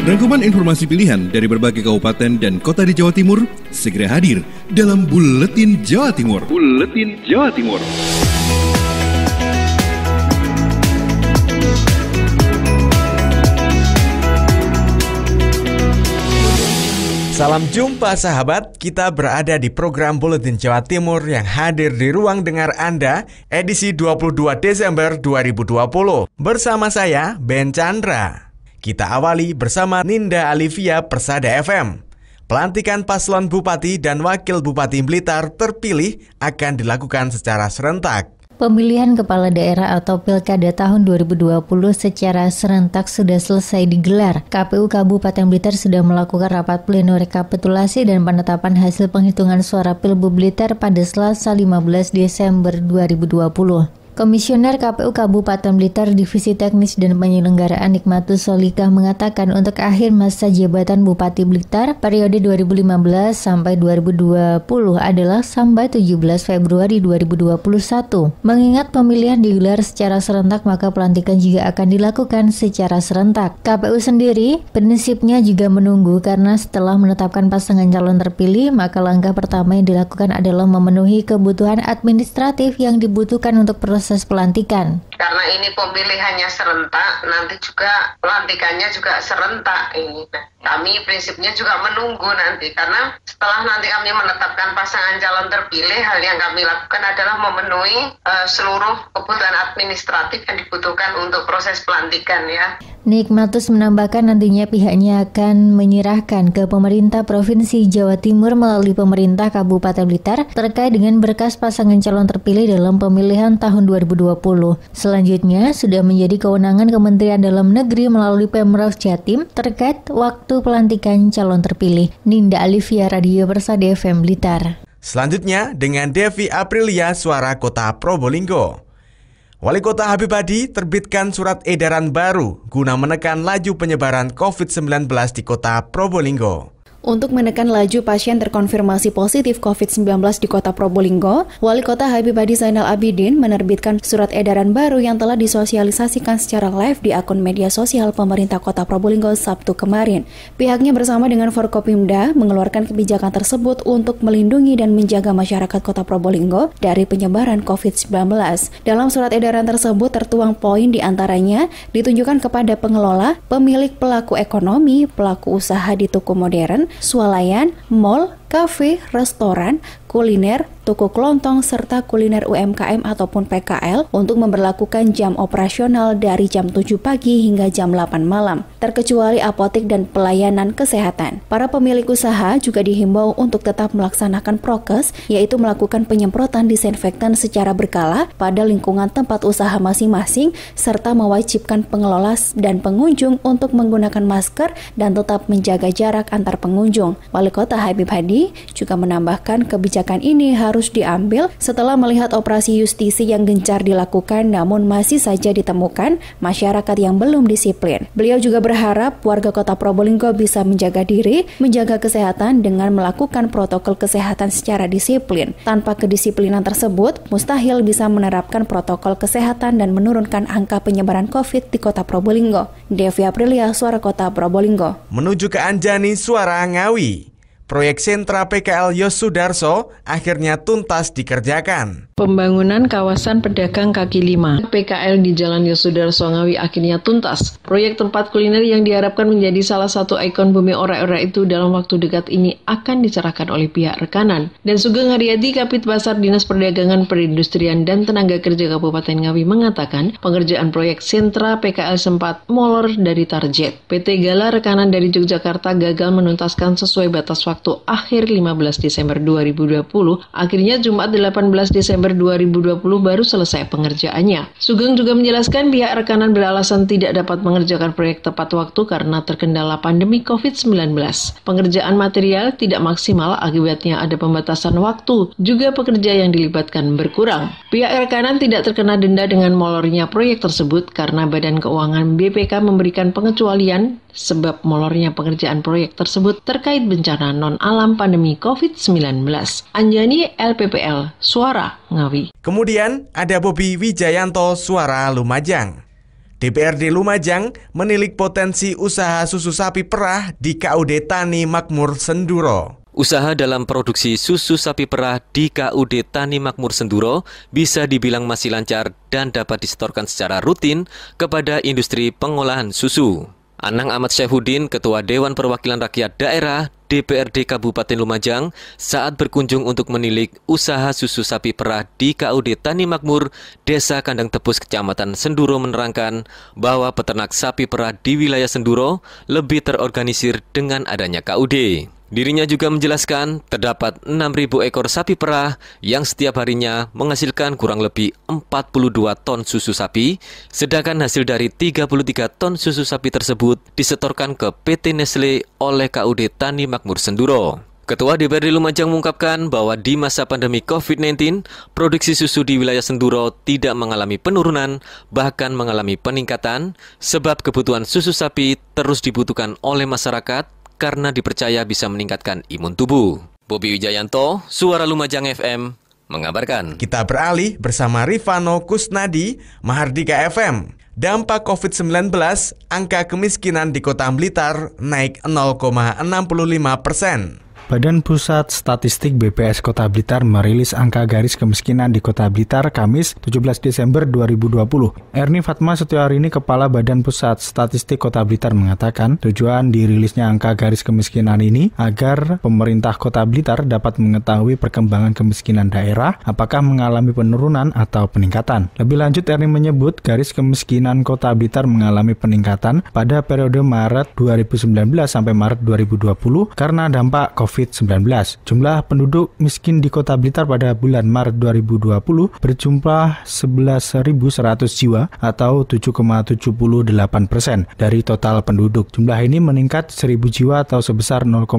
Rangkuman informasi pilihan dari berbagai kabupaten dan kota di Jawa Timur segera hadir dalam Buletin Jawa Timur. Buletin Jawa Timur. Salam jumpa sahabat, kita berada di program Buletin Jawa Timur yang hadir di ruang dengar Anda edisi 22 Desember 2020 bersama saya Ben Chandra. Kita awali bersama Ninda Alivia Persada FM. Pelantikan paslon bupati dan wakil bupati Blitar terpilih akan dilakukan secara serentak. Pemilihan kepala daerah atau pilkada tahun 2020 secara serentak sudah selesai digelar. KPU Kabupaten Blitar sudah melakukan rapat pleno rekapitulasi dan penetapan hasil penghitungan suara pilbub Blitar pada Selasa 15 Desember 2020. Komisioner KPU Kabupaten Blitar Divisi Teknis dan Penyelenggaraan Nikmatu Solika mengatakan untuk akhir masa jabatan Bupati Blitar periode 2015 sampai 2020 adalah sampai 17 Februari 2021. Mengingat pemilihan digelar secara serentak maka pelantikan juga akan dilakukan secara serentak. KPU sendiri prinsipnya juga menunggu karena setelah menetapkan pasangan calon terpilih maka langkah pertama yang dilakukan adalah memenuhi kebutuhan administratif yang dibutuhkan untuk proses proses pelantikan. Karena ini pemilihannya serentak, nanti juga pelantikannya juga serentak ini kami prinsipnya juga menunggu nanti karena setelah nanti kami menetapkan pasangan calon terpilih hal yang kami lakukan adalah memenuhi uh, seluruh kebutuhan administratif yang dibutuhkan untuk proses pelantikan ya. Nikmatus menambahkan nantinya pihaknya akan menyerahkan ke pemerintah Provinsi Jawa Timur melalui pemerintah Kabupaten Blitar terkait dengan berkas pasangan calon terpilih dalam pemilihan tahun 2020. Selanjutnya sudah menjadi kewenangan Kementerian Dalam Negeri melalui Pemprov Jatim terkait waktu waktu pelantikan calon terpilih. Ninda Alivia Radio Persada FM Blitar. Selanjutnya dengan Devi Aprilia Suara Kota Probolinggo. Wali Kota Habib Hadi terbitkan surat edaran baru guna menekan laju penyebaran COVID-19 di Kota Probolinggo. Untuk menekan laju pasien terkonfirmasi positif COVID-19 di kota Probolinggo, Wali Kota Habib Hadi Zainal Abidin menerbitkan surat edaran baru yang telah disosialisasikan secara live di akun media sosial pemerintah kota Probolinggo Sabtu kemarin. Pihaknya bersama dengan Forkopimda mengeluarkan kebijakan tersebut untuk melindungi dan menjaga masyarakat kota Probolinggo dari penyebaran COVID-19. Dalam surat edaran tersebut tertuang poin diantaranya ditunjukkan kepada pengelola, pemilik pelaku ekonomi, pelaku usaha di toko modern, swalayan, mall, kafe, restoran, kuliner, toko kelontong, serta kuliner UMKM ataupun PKL untuk memperlakukan jam operasional dari jam 7 pagi hingga jam 8 malam, terkecuali apotek dan pelayanan kesehatan. Para pemilik usaha juga dihimbau untuk tetap melaksanakan prokes, yaitu melakukan penyemprotan disinfektan secara berkala pada lingkungan tempat usaha masing-masing, serta mewajibkan pengelola dan pengunjung untuk menggunakan masker dan tetap menjaga jarak antar pengunjung. Wali Kota Habib Hadi juga menambahkan kebijakan ini harus diambil setelah melihat operasi justisi yang gencar dilakukan namun masih saja ditemukan masyarakat yang belum disiplin. Beliau juga berharap warga kota Probolinggo bisa menjaga diri, menjaga kesehatan dengan melakukan protokol kesehatan secara disiplin. Tanpa kedisiplinan tersebut, mustahil bisa menerapkan protokol kesehatan dan menurunkan angka penyebaran COVID di kota Probolinggo. Devi Aprilia, Suara Kota Probolinggo. Menuju ke Anjani, Suara Ngawi. Proyek sentra PKL Yosudarso akhirnya tuntas dikerjakan. Pembangunan kawasan pedagang kaki lima PKL di Jalan Yosudarso Ngawi akhirnya tuntas. Proyek tempat kuliner yang diharapkan menjadi salah satu ikon bumi ora-ora itu dalam waktu dekat ini akan diserahkan oleh pihak rekanan. Dan Sugeng Haryadi, Kapit Pasar Dinas Perdagangan Perindustrian dan Tenaga Kerja Kabupaten Ngawi mengatakan pengerjaan proyek sentra PKL sempat molor dari target. PT Gala Rekanan dari Yogyakarta gagal menuntaskan sesuai batas waktu Sabtu akhir 15 Desember 2020, akhirnya Jumat 18 Desember 2020 baru selesai pengerjaannya. Sugeng juga menjelaskan pihak rekanan beralasan tidak dapat mengerjakan proyek tepat waktu karena terkendala pandemi COVID-19. Pengerjaan material tidak maksimal akibatnya ada pembatasan waktu, juga pekerja yang dilibatkan berkurang. Pihak rekanan tidak terkena denda dengan molornya proyek tersebut karena Badan Keuangan BPK memberikan pengecualian sebab molornya pengerjaan proyek tersebut terkait bencana non-alam pandemi COVID-19. Anjani LPPL, Suara Ngawi. Kemudian ada Bobi Wijayanto, Suara Lumajang. DPRD Lumajang menilik potensi usaha susu sapi perah di KUD Tani Makmur Senduro. Usaha dalam produksi susu sapi perah di KUD Tani Makmur Senduro bisa dibilang masih lancar dan dapat disetorkan secara rutin kepada industri pengolahan susu. Anang Ahmad Syahudin, Ketua Dewan Perwakilan Rakyat Daerah DPRD Kabupaten Lumajang saat berkunjung untuk menilik usaha susu sapi perah di KUD Tani Makmur, Desa Kandang Tepus, Kecamatan Senduro menerangkan bahwa peternak sapi perah di wilayah Senduro lebih terorganisir dengan adanya KUD. Dirinya juga menjelaskan terdapat 6.000 ekor sapi perah yang setiap harinya menghasilkan kurang lebih 42 ton susu sapi, sedangkan hasil dari 33 ton susu sapi tersebut disetorkan ke PT Nestle oleh KUD Tani Makmur Senduro. Ketua DPRD Lumajang mengungkapkan bahwa di masa pandemi COVID-19, produksi susu di wilayah Senduro tidak mengalami penurunan, bahkan mengalami peningkatan, sebab kebutuhan susu sapi terus dibutuhkan oleh masyarakat karena dipercaya bisa meningkatkan imun tubuh. Bobi Wijayanto, Suara Lumajang FM, mengabarkan. Kita beralih bersama Rifano Kusnadi, Mahardika FM. Dampak COVID-19, angka kemiskinan di kota Blitar naik 0,65 persen. Badan Pusat Statistik BPS Kota Blitar merilis angka garis kemiskinan di Kota Blitar Kamis 17 Desember 2020. Erni Fatma Setiarini, Kepala Badan Pusat Statistik Kota Blitar mengatakan tujuan dirilisnya angka garis kemiskinan ini agar pemerintah Kota Blitar dapat mengetahui perkembangan kemiskinan daerah apakah mengalami penurunan atau peningkatan. Lebih lanjut Erni menyebut garis kemiskinan Kota Blitar mengalami peningkatan pada periode Maret 2019 sampai Maret 2020 karena dampak COVID COVID-19. Jumlah penduduk miskin di Kota Blitar pada bulan Maret 2020 berjumlah 11.100 jiwa atau 7,78 persen dari total penduduk. Jumlah ini meningkat 1.000 jiwa atau sebesar 0,65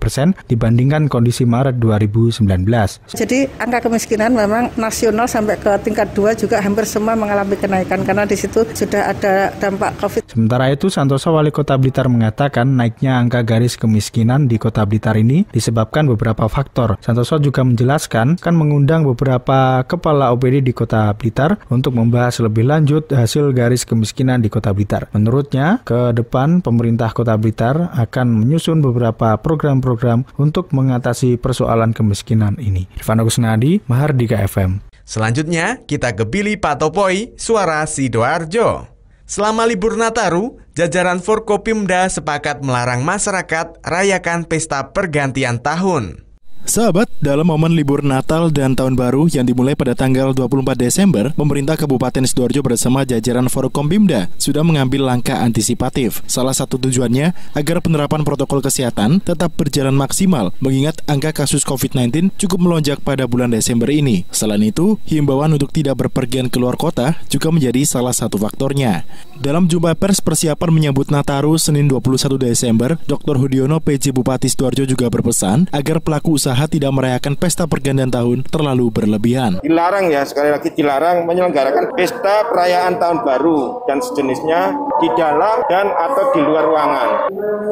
persen dibandingkan kondisi Maret 2019. Jadi angka kemiskinan memang nasional sampai ke tingkat 2 juga hampir semua mengalami kenaikan karena di situ sudah ada dampak COVID. Sementara itu Santoso Wali Kota Blitar mengatakan naiknya angka garis kemiskinan di Kota Blitar Golkar ini disebabkan beberapa faktor. Santoso juga menjelaskan akan mengundang beberapa kepala OPD di Kota Blitar untuk membahas lebih lanjut hasil garis kemiskinan di Kota Blitar. Menurutnya, ke depan pemerintah Kota Blitar akan menyusun beberapa program-program untuk mengatasi persoalan kemiskinan ini. Irfan Agus Nadi, Mahardika FM. Selanjutnya, kita ke Billy Patopoi, Suara Sidoarjo. Selama libur Nataru, jajaran Forkopimda sepakat melarang masyarakat rayakan pesta pergantian tahun. Sahabat, dalam momen libur Natal dan Tahun Baru yang dimulai pada tanggal 24 Desember, pemerintah Kabupaten Sidoarjo bersama jajaran Forkombimda sudah mengambil langkah antisipatif. Salah satu tujuannya agar penerapan protokol kesehatan tetap berjalan maksimal mengingat angka kasus COVID-19 cukup melonjak pada bulan Desember ini. Selain itu, himbauan untuk tidak berpergian keluar kota juga menjadi salah satu faktornya. Dalam jumpa pers persiapan menyambut Nataru Senin 21 Desember, Dr. Hudiono PJ Bupati Sidoarjo juga berpesan agar pelaku usaha pengusaha tidak merayakan pesta pergantian tahun terlalu berlebihan. Dilarang ya, sekali lagi dilarang menyelenggarakan pesta perayaan tahun baru dan sejenisnya di dalam dan atau di luar ruangan.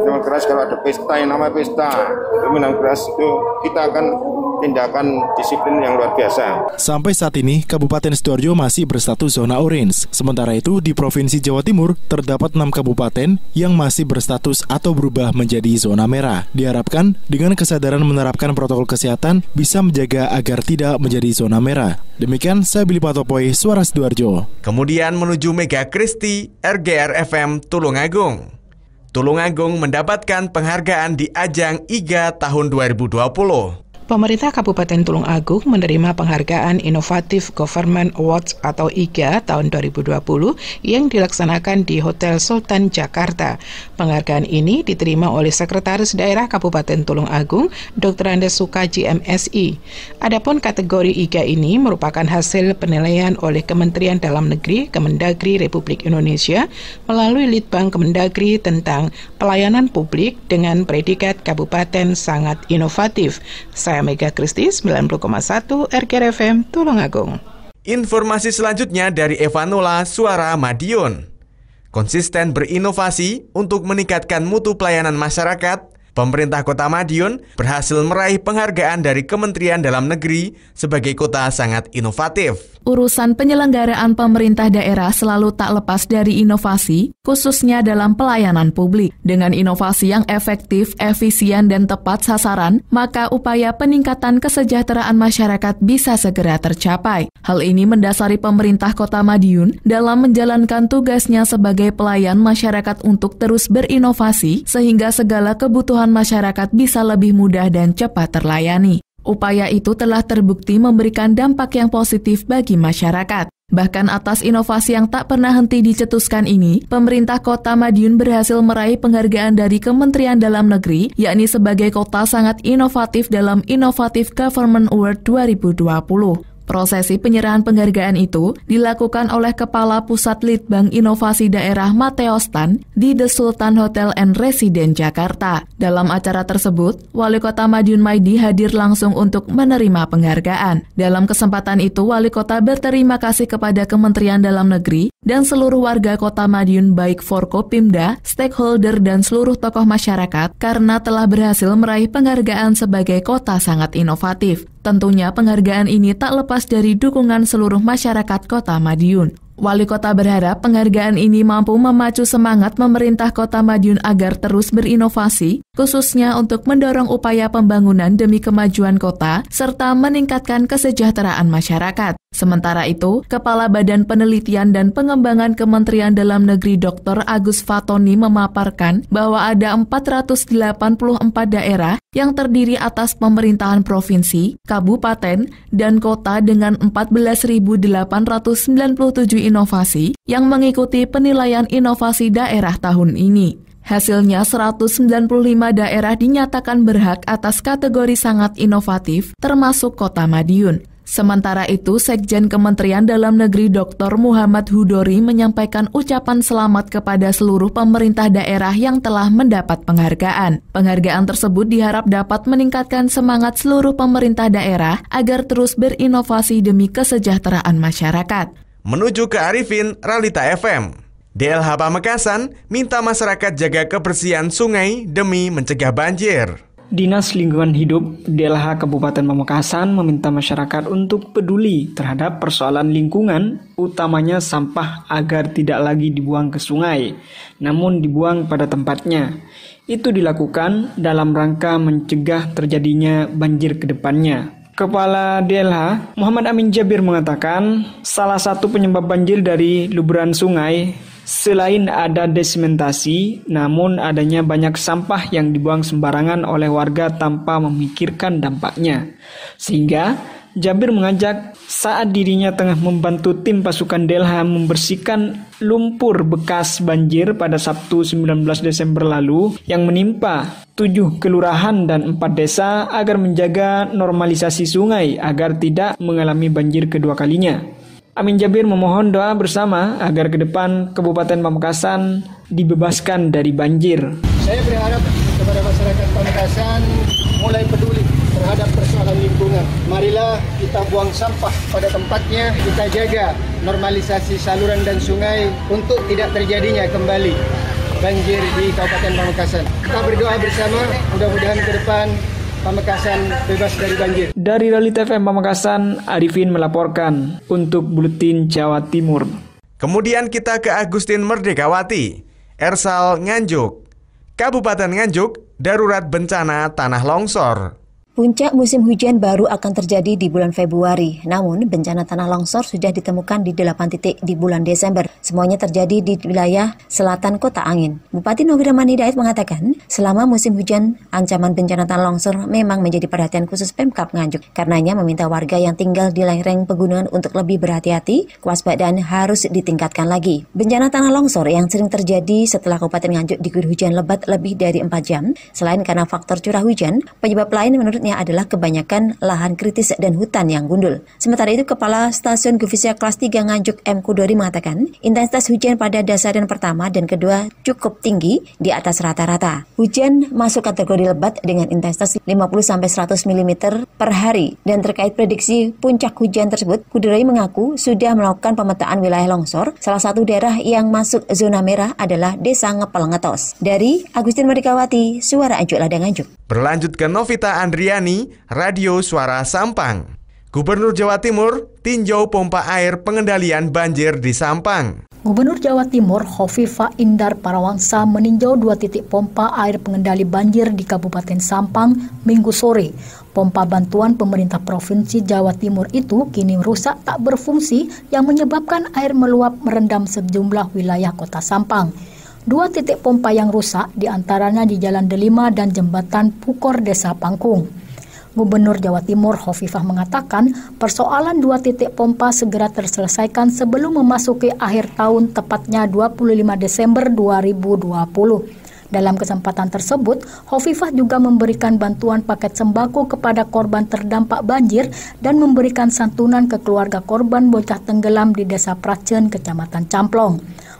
Memang keras kalau ada pesta yang namanya pesta, minuman keras itu kita akan tindakan disiplin yang luar biasa. Sampai saat ini, Kabupaten Sidoarjo masih berstatus zona orange. Sementara itu, di Provinsi Jawa Timur terdapat enam kabupaten yang masih berstatus atau berubah menjadi zona merah. Diharapkan dengan kesadaran menerapkan protokol protokol kesehatan bisa menjaga agar tidak menjadi zona merah. Demikian saya Billy Patopoi, Suara Sidoarjo. Kemudian menuju Mega Kristi, RGR FM Tulungagung. Tulungagung mendapatkan penghargaan di ajang IGA tahun 2020. Pemerintah Kabupaten Tulung Agung menerima penghargaan Inovatif Government Awards atau IGA tahun 2020 yang dilaksanakan di Hotel Sultan Jakarta. Penghargaan ini diterima oleh Sekretaris Daerah Kabupaten Tulung Agung, Dr. Andes Sukaji MSI. Adapun kategori IGA ini merupakan hasil penilaian oleh Kementerian Dalam Negeri Kemendagri Republik Indonesia melalui Litbang Kemendagri tentang pelayanan publik dengan predikat kabupaten sangat inovatif. Saya Clara Mega Kristi 90,1 RKRFM Tulungagung. Informasi selanjutnya dari Evanola Suara Madiun. Konsisten berinovasi untuk meningkatkan mutu pelayanan masyarakat Pemerintah Kota Madiun berhasil meraih penghargaan dari Kementerian Dalam Negeri sebagai kota sangat inovatif. Urusan penyelenggaraan pemerintah daerah selalu tak lepas dari inovasi, khususnya dalam pelayanan publik. Dengan inovasi yang efektif, efisien, dan tepat sasaran, maka upaya peningkatan kesejahteraan masyarakat bisa segera tercapai. Hal ini mendasari pemerintah Kota Madiun dalam menjalankan tugasnya sebagai pelayan masyarakat untuk terus berinovasi sehingga segala kebutuhan kebutuhan masyarakat bisa lebih mudah dan cepat terlayani. Upaya itu telah terbukti memberikan dampak yang positif bagi masyarakat. Bahkan atas inovasi yang tak pernah henti dicetuskan ini, pemerintah kota Madiun berhasil meraih penghargaan dari Kementerian Dalam Negeri, yakni sebagai kota sangat inovatif dalam Inovative Government Award 2020. Prosesi penyerahan penghargaan itu dilakukan oleh Kepala Pusat Litbang Inovasi Daerah Mateostan Stan di The Sultan Hotel and Residence Jakarta. Dalam acara tersebut, Wali Kota Madiun Maidi hadir langsung untuk menerima penghargaan. Dalam kesempatan itu, Wali Kota berterima kasih kepada Kementerian Dalam Negeri dan seluruh warga Kota Madiun baik Forkopimda, stakeholder, dan seluruh tokoh masyarakat karena telah berhasil meraih penghargaan sebagai kota sangat inovatif. Tentunya penghargaan ini tak lepas dari dukungan seluruh masyarakat kota Madiun. Wali kota berharap penghargaan ini mampu memacu semangat pemerintah kota Madiun agar terus berinovasi, khususnya untuk mendorong upaya pembangunan demi kemajuan kota serta meningkatkan kesejahteraan masyarakat. Sementara itu, Kepala Badan Penelitian dan Pengembangan Kementerian Dalam Negeri Dr. Agus Fatoni memaparkan bahwa ada 484 daerah yang terdiri atas pemerintahan provinsi, kabupaten, dan kota dengan 14.897 Inovasi yang mengikuti penilaian inovasi daerah tahun ini. Hasilnya 195 daerah dinyatakan berhak atas kategori sangat inovatif, termasuk Kota Madiun. Sementara itu, Sekjen Kementerian Dalam Negeri Dr. Muhammad Hudori menyampaikan ucapan selamat kepada seluruh pemerintah daerah yang telah mendapat penghargaan. Penghargaan tersebut diharap dapat meningkatkan semangat seluruh pemerintah daerah agar terus berinovasi demi kesejahteraan masyarakat menuju ke Arifin, Ralita FM. DLH Pamekasan minta masyarakat jaga kebersihan sungai demi mencegah banjir. Dinas Lingkungan Hidup DLH Kabupaten Pamekasan meminta masyarakat untuk peduli terhadap persoalan lingkungan, utamanya sampah agar tidak lagi dibuang ke sungai, namun dibuang pada tempatnya. Itu dilakukan dalam rangka mencegah terjadinya banjir ke depannya. Kepala DLH Muhammad Amin Jabir mengatakan salah satu penyebab banjir dari luburan sungai Selain ada desimentasi, namun adanya banyak sampah yang dibuang sembarangan oleh warga tanpa memikirkan dampaknya. Sehingga Jabir mengajak saat dirinya tengah membantu tim pasukan Delha membersihkan lumpur bekas banjir pada Sabtu 19 Desember lalu yang menimpa tujuh kelurahan dan empat desa agar menjaga normalisasi sungai agar tidak mengalami banjir kedua kalinya. Amin Jabir memohon doa bersama agar ke depan Kabupaten Pamekasan dibebaskan dari banjir. Saya berharap kepada masyarakat Pamekasan mulai peduli terhadap persoalan lingkungan. Marilah kita buang sampah pada tempatnya, kita jaga normalisasi saluran dan sungai untuk tidak terjadinya kembali banjir di Kabupaten Pamekasan. Kita berdoa bersama, mudah-mudahan ke depan Pamekasan bebas dari banjir. Dari Rally TV Pamekasan, Arifin melaporkan untuk Buletin Jawa Timur. Kemudian kita ke Agustin Merdekawati, Ersal Nganjuk, Kabupaten Nganjuk, darurat bencana tanah longsor. Puncak musim hujan baru akan terjadi di bulan Februari. Namun, bencana tanah longsor sudah ditemukan di 8 titik di bulan Desember. Semuanya terjadi di wilayah selatan Kota Angin. Bupati Nobiraman Hidayat mengatakan, selama musim hujan, ancaman bencana tanah longsor memang menjadi perhatian khusus Pemkap Nganjuk. Karenanya meminta warga yang tinggal di lereng pegunungan untuk lebih berhati-hati, kewaspadaan harus ditingkatkan lagi. Bencana tanah longsor yang sering terjadi setelah Kabupaten Nganjuk diguyur hujan lebat lebih dari 4 jam, selain karena faktor curah hujan, penyebab lain menurutnya penyebabnya adalah kebanyakan lahan kritis dan hutan yang gundul. Sementara itu, Kepala Stasiun Gufisya Kelas 3 Nganjuk M. Kudori mengatakan, intensitas hujan pada dasar dasarian pertama dan kedua cukup tinggi di atas rata-rata. Hujan masuk kategori lebat dengan intensitas 50-100 mm per hari. Dan terkait prediksi puncak hujan tersebut, Kudori mengaku sudah melakukan pemetaan wilayah longsor. Salah satu daerah yang masuk zona merah adalah Desa Ngetos. Dari Agustin Merdekawati, Suara Anjuk Ladang Anjuk. Berlanjut ke Novita Andrian Radio Suara Sampang. Gubernur Jawa Timur tinjau pompa air pengendalian banjir di Sampang. Gubernur Jawa Timur Hovifa Indar Parawangsa meninjau dua titik pompa air pengendali banjir di Kabupaten Sampang minggu sore. Pompa bantuan pemerintah Provinsi Jawa Timur itu kini rusak tak berfungsi yang menyebabkan air meluap merendam sejumlah wilayah kota Sampang. Dua titik pompa yang rusak diantaranya di Jalan Delima dan Jembatan Pukor Desa Pangkung. Gubernur Jawa Timur Hovifah mengatakan persoalan dua titik pompa segera terselesaikan sebelum memasuki akhir tahun tepatnya 25 Desember 2020. Dalam kesempatan tersebut, Hovifah juga memberikan bantuan paket sembako kepada korban terdampak banjir dan memberikan santunan ke keluarga korban bocah tenggelam di Desa Pracen, Kecamatan Camplong.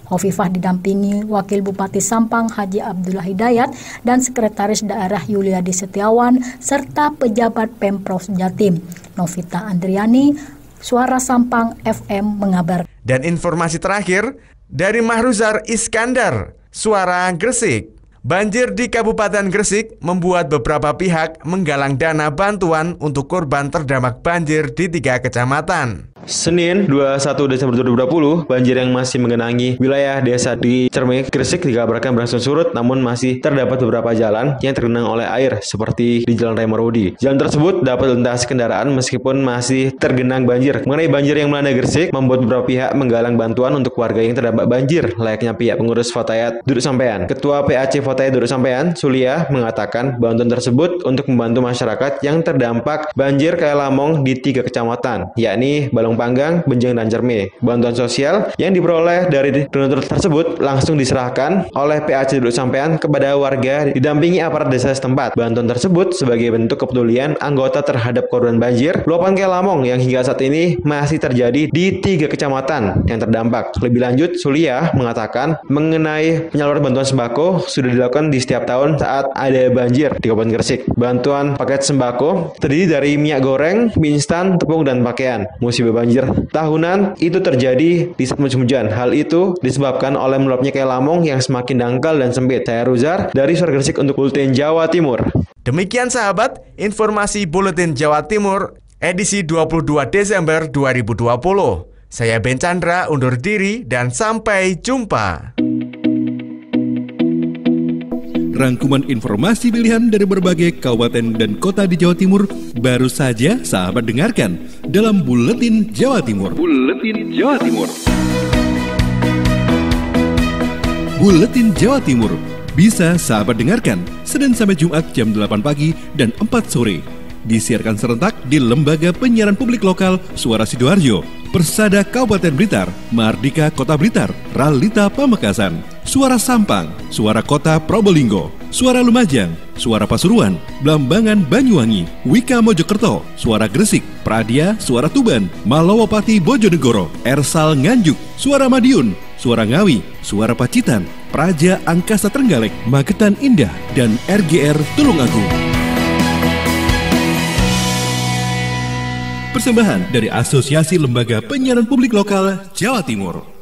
Hovifah didampingi Wakil Bupati Sampang Haji Abdullah Hidayat dan Sekretaris Daerah Yuliadi Setiawan serta pejabat Pemprov Jatim. Novita Andriani, Suara Sampang FM mengabar. Dan informasi terakhir dari Mahruzar Iskandar, Suara Gresik. Banjir di Kabupaten Gresik membuat beberapa pihak menggalang dana bantuan untuk korban terdampak banjir di tiga kecamatan. Senin 21 Desember 2020, banjir yang masih mengenangi wilayah desa di Cermik, Gresik dikabarkan berlangsung surut namun masih terdapat beberapa jalan yang tergenang oleh air seperti di Jalan Remorudi. Marudi. Jalan tersebut dapat dilintasi kendaraan meskipun masih tergenang banjir. Mengenai banjir yang melanda Gresik, membuat beberapa pihak menggalang bantuan untuk warga yang terdampak banjir, layaknya pihak pengurus Fatayat Duduk Sampean. Ketua PAC Fatayat Duduk Sampean, Sulia, mengatakan bantuan tersebut untuk membantu masyarakat yang terdampak banjir kayak Lamong di tiga kecamatan, yakni Balong balung panggang, Benjeng dan cerme. Bantuan sosial yang diperoleh dari donatur tersebut langsung diserahkan oleh PAC Duduk Sampean kepada warga didampingi aparat desa setempat. Bantuan tersebut sebagai bentuk kepedulian anggota terhadap korban banjir luapan Kelamong yang hingga saat ini masih terjadi di tiga kecamatan yang terdampak. Lebih lanjut, Sulia mengatakan mengenai penyaluran bantuan sembako sudah dilakukan di setiap tahun saat ada banjir di Kabupaten Gresik. Bantuan paket sembako terdiri dari minyak goreng, mie instan, tepung, dan pakaian. Musibah banjir tahunan itu terjadi di saat musim hujan. Hal itu disebabkan oleh meluapnya kali Lamong yang semakin dangkal dan sempit. Saya Ruzar dari Sorgersik untuk Bulletin Jawa Timur. Demikian sahabat, informasi Buletin Jawa Timur edisi 22 Desember 2020. Saya Ben Chandra undur diri dan sampai jumpa rangkuman informasi pilihan dari berbagai kabupaten dan kota di Jawa Timur baru saja sahabat dengarkan dalam Buletin Jawa Timur. Buletin Jawa Timur. Buletin Jawa Timur bisa sahabat dengarkan Senin sampai Jumat jam 8 pagi dan 4 sore. Disiarkan serentak di Lembaga Penyiaran Publik Lokal Suara Sidoarjo, Persada Kabupaten Blitar, Mardika Kota Blitar, Ralita Pamekasan. Suara Sampang, Suara Kota Probolinggo, Suara Lumajang, Suara Pasuruan, Blambangan Banyuwangi, Wika Mojokerto, Suara Gresik, Pradia, Suara Tuban, Malawapati Bojonegoro, Ersal Nganjuk, Suara Madiun, Suara Ngawi, Suara Pacitan, Praja Angkasa Trenggalek, Magetan Indah, dan RGR Tulungagung. Persembahan dari Asosiasi Lembaga Penyiaran Publik Lokal Jawa Timur.